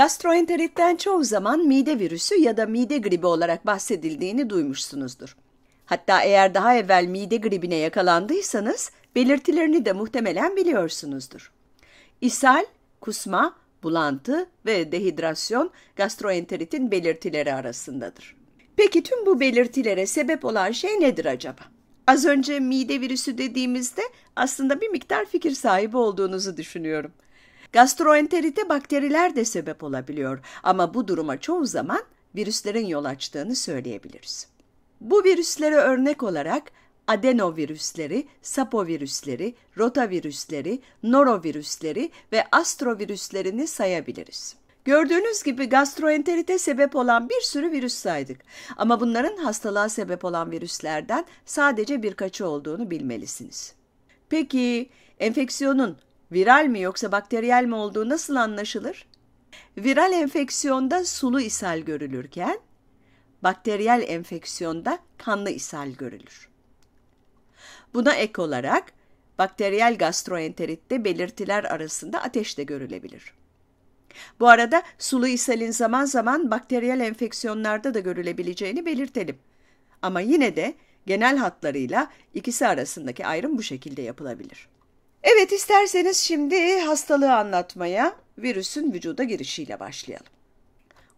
Gastroenteritten çoğu zaman mide virüsü ya da mide gribi olarak bahsedildiğini duymuşsunuzdur. Hatta eğer daha evvel mide gribine yakalandıysanız belirtilerini de muhtemelen biliyorsunuzdur. İshal, kusma, bulantı ve dehidrasyon gastroenteritin belirtileri arasındadır. Peki tüm bu belirtilere sebep olan şey nedir acaba? Az önce mide virüsü dediğimizde aslında bir miktar fikir sahibi olduğunuzu düşünüyorum. Gastroenterite bakteriler de sebep olabiliyor ama bu duruma çoğu zaman virüslerin yol açtığını söyleyebiliriz. Bu virüslere örnek olarak adenovirüsleri, sapovirüsleri, rotavirüsleri, norovirüsleri ve astrovirüslerini sayabiliriz. Gördüğünüz gibi gastroenterite sebep olan bir sürü virüs saydık. Ama bunların hastalığa sebep olan virüslerden sadece birkaçı olduğunu bilmelisiniz. Peki enfeksiyonun viral mi yoksa bakteriyel mi olduğu nasıl anlaşılır? Viral enfeksiyonda sulu ishal görülürken, bakteriyel enfeksiyonda kanlı ishal görülür. Buna ek olarak bakteriyel gastroenteritte belirtiler arasında ateş de görülebilir. Bu arada sulu ishalin zaman zaman bakteriyel enfeksiyonlarda da görülebileceğini belirtelim. Ama yine de genel hatlarıyla ikisi arasındaki ayrım bu şekilde yapılabilir. Evet isterseniz şimdi hastalığı anlatmaya virüsün vücuda girişiyle başlayalım.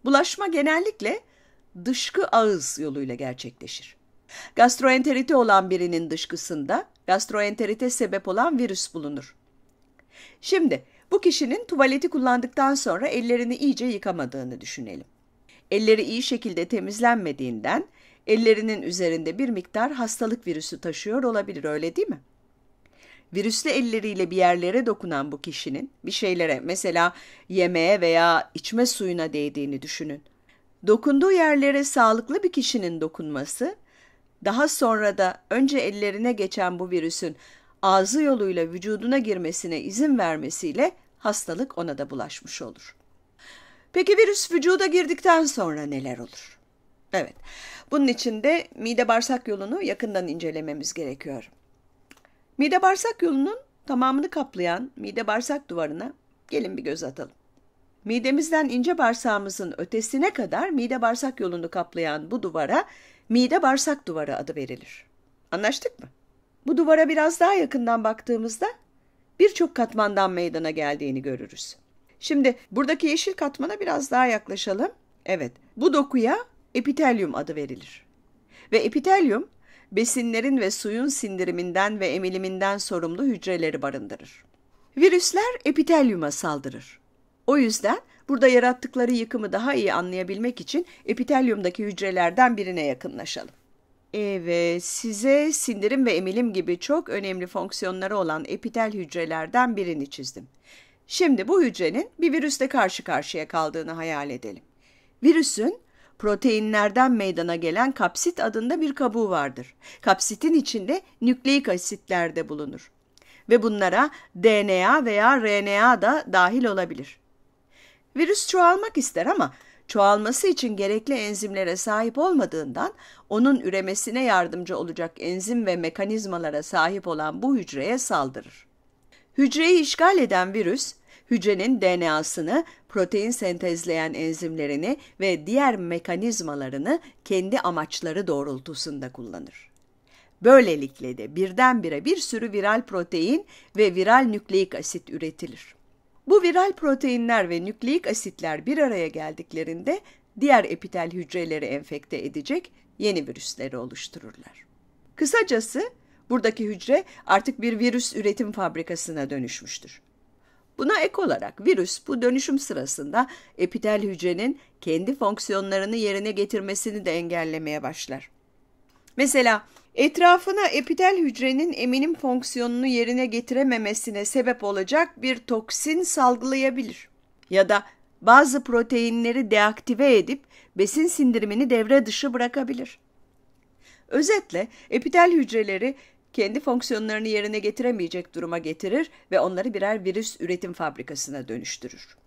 Bulaşma genellikle dışkı ağız yoluyla gerçekleşir. Gastroenterite olan birinin dışkısında gastroenterite sebep olan virüs bulunur. Şimdi bu kişinin tuvaleti kullandıktan sonra ellerini iyice yıkamadığını düşünelim. Elleri iyi şekilde temizlenmediğinden ellerinin üzerinde bir miktar hastalık virüsü taşıyor olabilir öyle değil mi? virüslü elleriyle bir yerlere dokunan bu kişinin bir şeylere mesela yemeğe veya içme suyuna değdiğini düşünün. Dokunduğu yerlere sağlıklı bir kişinin dokunması daha sonra da önce ellerine geçen bu virüsün ağzı yoluyla vücuduna girmesine izin vermesiyle hastalık ona da bulaşmış olur. Peki virüs vücuda girdikten sonra neler olur? Evet. Bunun için de mide bağırsak yolunu yakından incelememiz gerekiyor. Mide bağırsak yolunun tamamını kaplayan mide bağırsak duvarına gelin bir göz atalım. Midemizden ince bağırsağımızın ötesine kadar mide bağırsak yolunu kaplayan bu duvara mide bağırsak duvarı adı verilir. Anlaştık mı? Bu duvara biraz daha yakından baktığımızda birçok katmandan meydana geldiğini görürüz. Şimdi buradaki yeşil katmana biraz daha yaklaşalım. Evet, bu dokuya epitelyum adı verilir. Ve epitelyum besinlerin ve suyun sindiriminden ve emiliminden sorumlu hücreleri barındırır. Virüsler epitelyuma saldırır. O yüzden burada yarattıkları yıkımı daha iyi anlayabilmek için epitelyumdaki hücrelerden birine yakınlaşalım. Evet, size sindirim ve emilim gibi çok önemli fonksiyonları olan epitel hücrelerden birini çizdim. Şimdi bu hücrenin bir virüste karşı karşıya kaldığını hayal edelim. Virüsün proteinlerden meydana gelen kapsit adında bir kabuğu vardır. Kapsitin içinde nükleik asitler de bulunur ve bunlara DNA veya RNA da dahil olabilir. Virüs çoğalmak ister ama çoğalması için gerekli enzimlere sahip olmadığından onun üremesine yardımcı olacak enzim ve mekanizmalara sahip olan bu hücreye saldırır. Hücreyi işgal eden virüs hücrenin DNA'sını, protein sentezleyen enzimlerini ve diğer mekanizmalarını kendi amaçları doğrultusunda kullanır. Böylelikle de birdenbire bir sürü viral protein ve viral nükleik asit üretilir. Bu viral proteinler ve nükleik asitler bir araya geldiklerinde diğer epitel hücreleri enfekte edecek yeni virüsleri oluştururlar. Kısacası buradaki hücre artık bir virüs üretim fabrikasına dönüşmüştür. Buna ek olarak virüs bu dönüşüm sırasında epitel hücrenin kendi fonksiyonlarını yerine getirmesini de engellemeye başlar. Mesela etrafına epitel hücrenin eminim fonksiyonunu yerine getirememesine sebep olacak bir toksin salgılayabilir. Ya da bazı proteinleri deaktive edip besin sindirimini devre dışı bırakabilir. Özetle epitel hücreleri kendi fonksiyonlarını yerine getiremeyecek duruma getirir ve onları birer virüs üretim fabrikasına dönüştürür.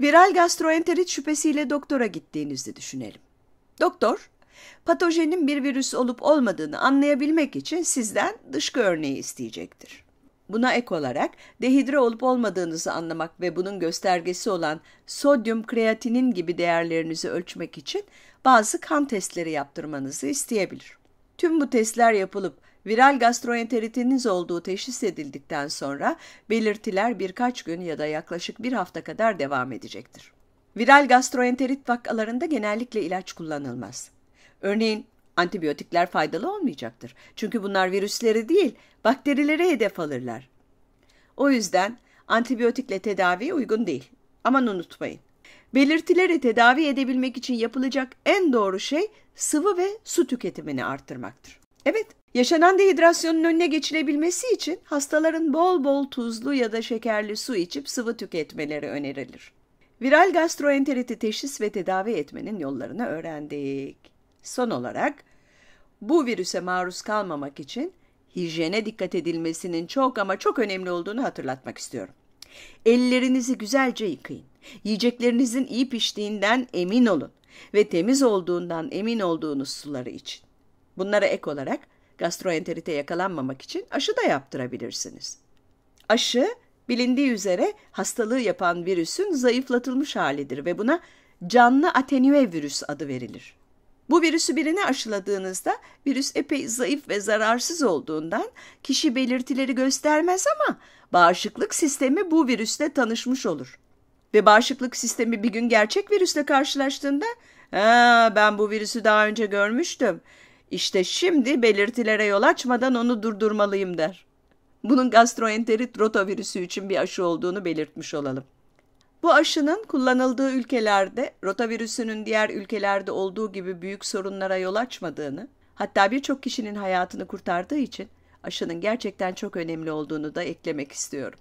Viral gastroenterit şüphesiyle doktora gittiğinizi düşünelim. Doktor, patojenin bir virüs olup olmadığını anlayabilmek için sizden dışkı örneği isteyecektir. Buna ek olarak dehidre olup olmadığınızı anlamak ve bunun göstergesi olan sodyum kreatinin gibi değerlerinizi ölçmek için bazı kan testleri yaptırmanızı isteyebilir. Tüm bu testler yapılıp Viral gastroenteritiniz olduğu teşhis edildikten sonra belirtiler birkaç gün ya da yaklaşık bir hafta kadar devam edecektir. Viral gastroenterit vakalarında genellikle ilaç kullanılmaz. Örneğin antibiyotikler faydalı olmayacaktır. Çünkü bunlar virüsleri değil, bakterileri hedef alırlar. O yüzden antibiyotikle tedavi uygun değil. Aman unutmayın. Belirtileri tedavi edebilmek için yapılacak en doğru şey sıvı ve su tüketimini arttırmaktır. Evet, Yaşanan dehidrasyonun önüne geçilebilmesi için hastaların bol bol tuzlu ya da şekerli su içip sıvı tüketmeleri önerilir. Viral gastroenteriti teşhis ve tedavi etmenin yollarını öğrendik. Son olarak bu virüse maruz kalmamak için hijyene dikkat edilmesinin çok ama çok önemli olduğunu hatırlatmak istiyorum. Ellerinizi güzelce yıkayın. Yiyeceklerinizin iyi piştiğinden emin olun ve temiz olduğundan emin olduğunuz suları için. Bunlara ek olarak gastroenterite yakalanmamak için aşı da yaptırabilirsiniz. Aşı bilindiği üzere hastalığı yapan virüsün zayıflatılmış halidir ve buna canlı atenüe virüs adı verilir. Bu virüsü birine aşıladığınızda virüs epey zayıf ve zararsız olduğundan kişi belirtileri göstermez ama bağışıklık sistemi bu virüsle tanışmış olur. Ve bağışıklık sistemi bir gün gerçek virüsle karşılaştığında ben bu virüsü daha önce görmüştüm. İşte şimdi belirtilere yol açmadan onu durdurmalıyım der. Bunun gastroenterit rotavirüsü için bir aşı olduğunu belirtmiş olalım. Bu aşının kullanıldığı ülkelerde rotavirüsünün diğer ülkelerde olduğu gibi büyük sorunlara yol açmadığını, hatta birçok kişinin hayatını kurtardığı için aşının gerçekten çok önemli olduğunu da eklemek istiyorum.